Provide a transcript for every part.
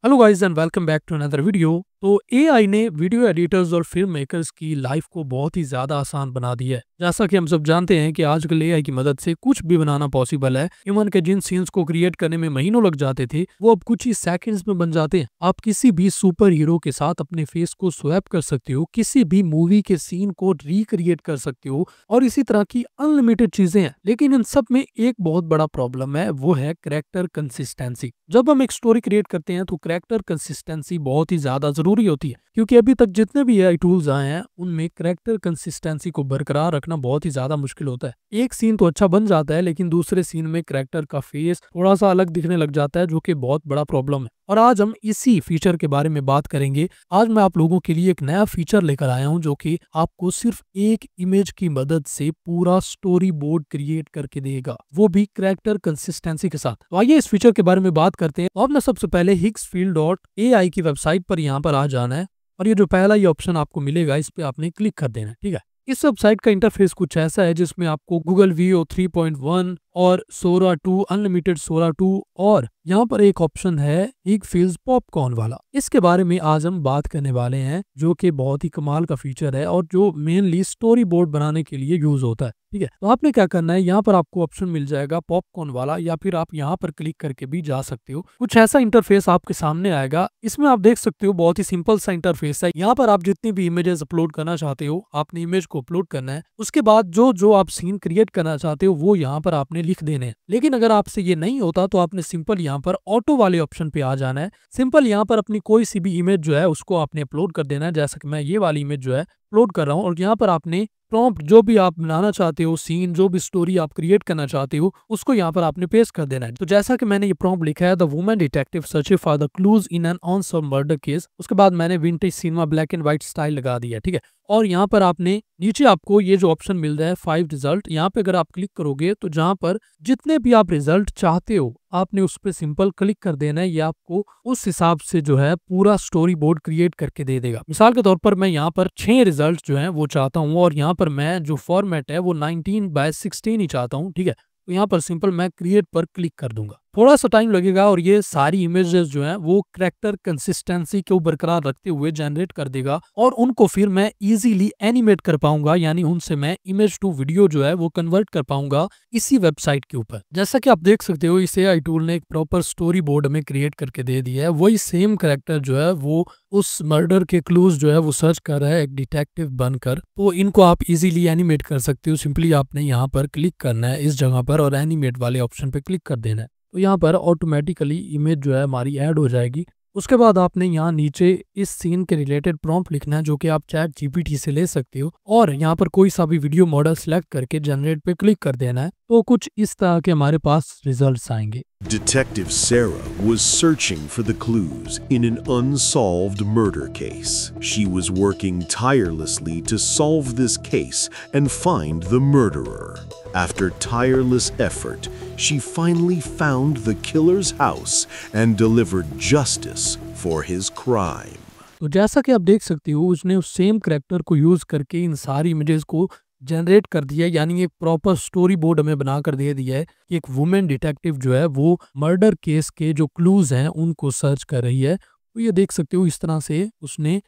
Hello guys and welcome back to another video. तो AI ने video editors और film makers की life को बहुत ही ज़्यादा आसान बना दिया है जैसा कि हम सब जानते हैं कि आजकल एआई की मदद से कुछ भी बनाना पॉसिबल है इवन के जिन सीन्स को क्रिएट करने में महीनों लग जाते थे वो अब कुछ ही सेकंड्स में बन जाते हैं आप किसी भी सुपर हीरो के साथ अपने फेस को स्वैप कर सकते हो किसी भी मूवी के सीन को रिक्रिएट कर सकते हो और इसी तरह की अनलिमिटेड चीजें हैं लेकिन इन सब में एक बहुत बड़ा प्रॉब्लम है वो है करेक्टर कंसिस्टेंसी जब हम एक स्टोरी क्रिएट करते हैं तो करेक्टर कंसिस्टेंसी बहुत ही ज्यादा जरूर ज़रूरी होती है क्योंकि अभी तक जितने भी ए टूल्स आए हैं उनमें करेक्टर कंसिस्टेंसी को बरकरार रखना बहुत ही ज़्यादा मुश्किल होता है एक सीन तो अच्छा बन जाता है लेकिन दूसरे सीन में करेक्टर का फेस थोड़ा सा अलग दिखने लग जाता है जो कि बहुत बड़ा प्रॉब्लम है और आज हम इसी फीचर के बारे में बात करेंगे आज मैं आप लोगों के लिए एक नया फीचर लेकर आया हूं जो कि आपको सिर्फ एक इमेज की मदद से पूरा स्टोरी बोर्ड क्रिएट करके देगा वो भी करेक्टर कंसिस्टेंसी के साथ तो आइए इस फीचर के बारे में बात करते हैं आपने सबसे पहले हिक्स डॉट ए आई की वेबसाइट पर यहाँ पर आ जाना है और ये जो पहला ये ऑप्शन आपको मिलेगा इस पर आपने क्लिक कर देना है ठीक है इस वेबसाइट का इंटरफेस कुछ ऐसा है जिसमें आपको Google Veo 3.1, three point one और Sora two unlimited Sora two और यहाँ पर एक ऑप्शन है एक फील्ड पॉपकॉर्न वाला इसके बारे में आज हम बात करने वाले हैं जो कि बहुत ही कमाल का फीचर है और जो मेनली स्टोरी बोर्ड बनाने के लिए यूज होता है ठीक है तो आपने क्या करना है यहाँ पर आपको ऑप्शन मिल जाएगा पॉपकॉर्न वाला या फिर आप यहाँ पर क्लिक करके भी जा सकते हो कुछ ऐसा इंटरफेस आपके सामने आएगा इसमें आप देख सकते हो बहुत ही सिंपल सा इंटरफेस है यहाँ पर आप जितनी भी इमेजेस अपलोड करना चाहते हो आपने इमेज को अपलोड करना है उसके बाद जो जो आप सीन क्रिएट करना चाहते हो वो यहाँ पर आपने लिख देने लेकिन अगर आपसे ये नहीं होता तो आपने सिंपल यहाँ पर ऑटो वाले ऑप्शन पे आ जाना है सिंपल यहाँ पर अपनी कोई सी भी इमेज जो है उसको आपने अपलोड कर देना है जैसा कि मैं ये वाली इमेज जो है अपलोड कर रहा हूँ और यहाँ पर आपने प्रॉम्प्ट जो भी आप बनाना चाहते हो सीन जो भी स्टोरी आप क्रिएट करना चाहते हो उसको यहाँ पर आपने पेश कर देना है तो जैसा कि मैंने ये प्रॉम्प्ट लिखा है the women detective search for the clues in an on some murder case उसके बाद मैंने vintage cinema black and white style लगा दिया ठीक है और यहाँ पर आपने नीचे आपको ये जो ऑप्शन मिल रहा है फाइव रिजल्ट यहाँ पे अगर आप क्लिक करोगे तो जहाँ पर जितने भी आप रिजल्ट चाहते हो आपने उस पर सिंपल क्लिक कर देना है ये आपको उस हिसाब से जो है पूरा स्टोरी बोर्ड क्रिएट करके दे देगा मिसाल के तौर पर मैं यहाँ पर छह रिजल्ट जो है वो चाहता हूँ और यहाँ पर मैं जो फॉर्मेट है वो नाइनटीन बाय सिक्सटीन ही चाहता हूँ ठीक है तो यहाँ पर सिंपल मैं क्रिएट पर क्लिक कर दूंगा थोड़ा सा टाइम लगेगा और ये सारी इमेजेस जो हैं वो करेक्टर कंसिस्टेंसी को बरकरार रखते हुए जनरेट कर देगा और उनको फिर मैं इजीली एनिमेट कर पाऊंगा यानी उनसे मैं इमेज टू वीडियो जो है वो कन्वर्ट कर पाऊंगा इसी वेबसाइट के ऊपर जैसा कि आप देख सकते हो इस ए टूल ने एक प्रॉपर स्टोरी बोर्ड हमें क्रिएट करके दे दिया है वही सेम करेक्टर जो है वो उस मर्डर के क्लूज जो है वो सर्च कर रहा है एक डिटेक्टिव बनकर तो इनको आप इजीली एनिमेट कर सकते हो सिंपली आपने यहाँ पर क्लिक करना है इस जगह पर और एनिमेट वाले ऑप्शन पे क्लिक कर देना है तो यहाँ पर ऑटोमेटिकली इमेज जो है हमारी ऐड हो जाएगी उसके बाद आपने यहाँ नीचे इस सीन के रिलेटेड प्रॉम्प लिखना है जो कि आप चैट जीपीटी से ले सकते हो और यहाँ पर कोई सा भी वीडियो मॉडल सिलेक्ट करके जनरेट पे क्लिक कर देना है तो कुछ इस तरह के हमारे पास रिजल्ट्स आएंगे detective Sarah was searching for the clues in an unsolved murder case she was working tirelessly to solve this case and find the murderer after tireless effort she finally found the killer's house and delivered justice for his crime. तो जैसा कि आप देख सकते हो उसने उस same character को यूज करके इन सारी इमेजेस को जनरेट कर दिया यानी एक प्रॉपर स्टोरी बोर्ड हमें बना कर दे दिया है कि एक वुमेन डिटेक्टिव जो है वो मर्डर केस के जो क्लूज हैं उनको सर्च कर रही है तो ये देख सकते हो इस तरह से उसने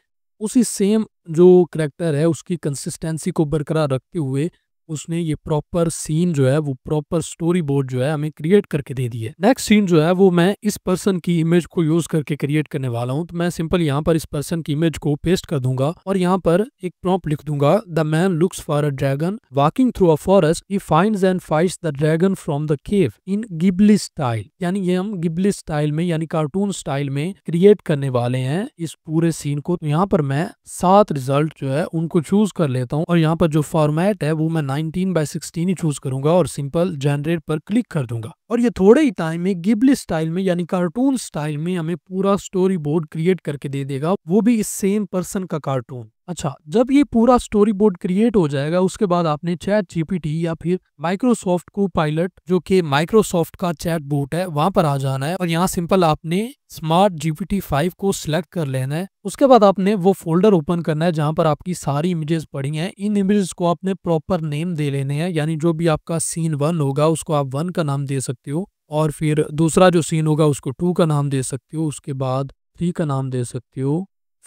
उसी सेम जो करेक्टर है उसकी कंसिस्टेंसी को बरकरार रखते हुए उसने ये प्रॉपर सीन जो है वो प्रॉपर स्टोरी बोर्ड जो है हमें क्रिएट करके दे दी है नेक्स्ट सीन जो है वो मैं इस पर्सन की इमेज को यूज करके क्रिएट करने वाला हूँ तो मैं सिंपल यहाँ पर इस पर्सन की इमेज को पेस्ट कर दूंगा और यहाँ पर एक प्रॉप लिख दूंगा the man looks for a dragon walking through a forest ई find and fight the dragon from the cave in Ghibli style यानी ये हम गिबली स्टाइल में यानी कार्टून स्टाइल में क्रिएट करने वाले हैं इस पूरे सीन को तो यहाँ पर मैं सात रिजल्ट जो है उनको चूज कर लेता हूँ और यहाँ पर जो फॉर्मेट है वो मैं नाइन नाइनटीन बाय सिक्सटीन ही चूज करूंगा और सिंपल जनरेट पर क्लिक कर दूंगा और ये थोड़े ही टाइम में गिबली स्टाइल में यानी कार्टून स्टाइल में हमें पूरा स्टोरी बोर्ड क्रिएट करके दे देगा वो भी इस सेम पर्सन का कार्टून अच्छा जब ये पूरा स्टोरी बोर्ड क्रिएट हो जाएगा उसके बाद आपने चैट जीपीटी या फिर माइक्रोसॉफ्ट को पायलट जो कि माइक्रोसॉफ्ट का चैट बोट है वहां पर आ जाना है और यहाँ सिंपल आपने स्मार्ट जीपीटी फाइव को सिलेक्ट कर लेना है उसके बाद आपने वो फोल्डर ओपन करना है जहां पर आपकी सारी इमेजेस पड़ी हैं इन इमेजेस को आपने प्रॉपर नेम दे लेने हैं यानी जो भी आपका सीन वन होगा उसको आप वन का नाम दे सकते हो और फिर दूसरा जो सीन होगा उसको टू का नाम दे सकते हो उसके बाद थ्री का नाम दे सकते हो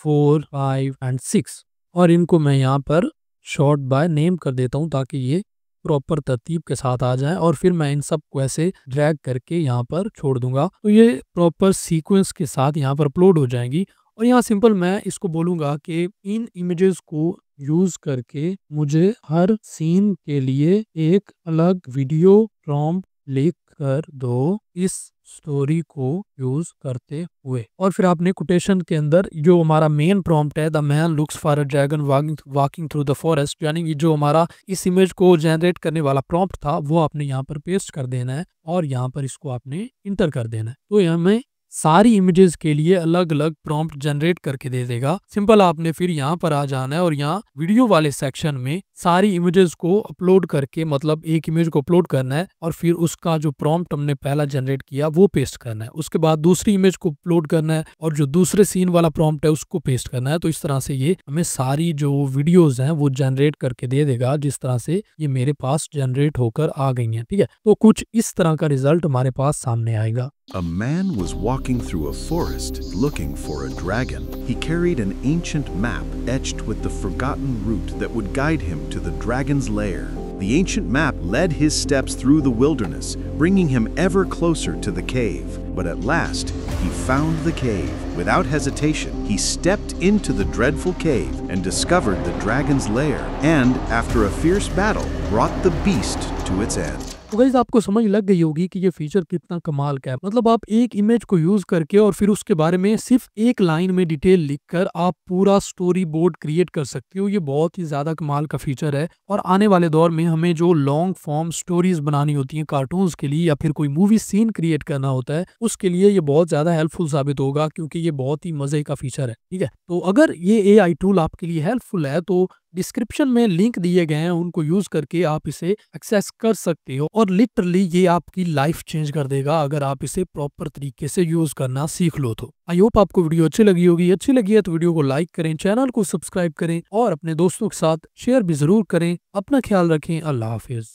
फोर फाइव एंड सिक्स और इनको मैं यहाँ पर शॉर्ट बाय नेम कर देता हूँ ताकि ये प्रॉपर तरतीब के साथ आ जाए और फिर मैं इन सब को ऐसे ड्रैग करके यहाँ पर छोड़ दूंगा तो ये प्रॉपर सीक्वेंस के साथ यहाँ पर अपलोड हो जाएंगी और यहाँ सिंपल मैं इसको बोलूंगा कि इन इमेजेस को यूज करके मुझे हर सीन के लिए एक अलग वीडियो प्रॉम्प्ट लिख कर दो इस स्टोरी को यूज करते हुए और फिर आपने कोटेशन के अंदर जो हमारा मेन प्रॉम्प्ट है the man looks for a dragon walking through the forest यानी कि जो हमारा इस इमेज को जनरेट करने वाला प्रॉम्प्ट था वो आपने यहाँ पर पेस्ट कर देना है और यहाँ पर इसको आपने इंटर कर देना है तो हमें सारी इमेजेस के लिए अलग अलग प्रॉम्प्ट जनरेट करके दे देगा सिंपल आपने फिर यहाँ पर आ जाना है और यहाँ वीडियो वाले सेक्शन में सारी इमेजेस को अपलोड करके मतलब एक इमेज को अपलोड करना है और फिर उसका जो प्रॉम्प्ट हमने पहला जनरेट किया वो पेस्ट करना है उसके बाद दूसरी इमेज को अपलोड करना है और जो दूसरे सीन वाला प्रॉम्प्ट है उसको पेस्ट करना है तो इस तरह से ये हमें सारी जो वीडियोज है वो जनरेट करके दे देगा जिस तरह से ये मेरे पास जनरेट होकर आ गई है ठीक है तो कुछ इस तरह का रिजल्ट हमारे पास सामने आएगा A man was walking through a forest looking for a dragon. He carried an ancient map etched with the forgotten route that would guide him to the dragon's lair. The ancient map led his steps through the wilderness, bringing him ever closer to the cave. But at last, he found the cave. Without hesitation, he stepped into the dreadful cave and discovered the dragon's lair, and, after a fierce battle, brought the beast to its end. तो guys आपको समझ लग गई होगी कि ये feature कितना कमाल का है मतलब आप एक इमेज को यूज करके और फिर उसके बारे में सिर्फ एक लाइन में डिटेल लिखकर आप पूरा स्टोरी बोर्ड क्रिएट कर सकते हो ये बहुत ही ज्यादा कमाल का फीचर है और आने वाले दौर में हमें जो लॉन्ग फॉर्म स्टोरीज बनानी होती है कार्टून के लिए या फिर कोई मूवी सीन क्रिएट करना होता है उसके लिए ये बहुत ज्यादा हेल्पफुल साबित होगा क्योंकि ये बहुत ही मजे का फीचर है ठीक है तो अगर ये ए टूल आपके लिए हेल्पफुल है तो डिस्क्रिप्शन में लिंक दिए गए हैं उनको यूज करके आप इसे एक्सेस कर सकते हो और लिटरली ये आपकी लाइफ चेंज कर देगा अगर आप इसे प्रॉपर तरीके से यूज करना सीख लो तो आई होप आपको वीडियो अच्छी लगी होगी अच्छी लगी है तो वीडियो को लाइक करें चैनल को सब्सक्राइब करें और अपने दोस्तों के साथ शेयर भी जरूर करें अपना ख्याल रखें अल्लाह हाफिज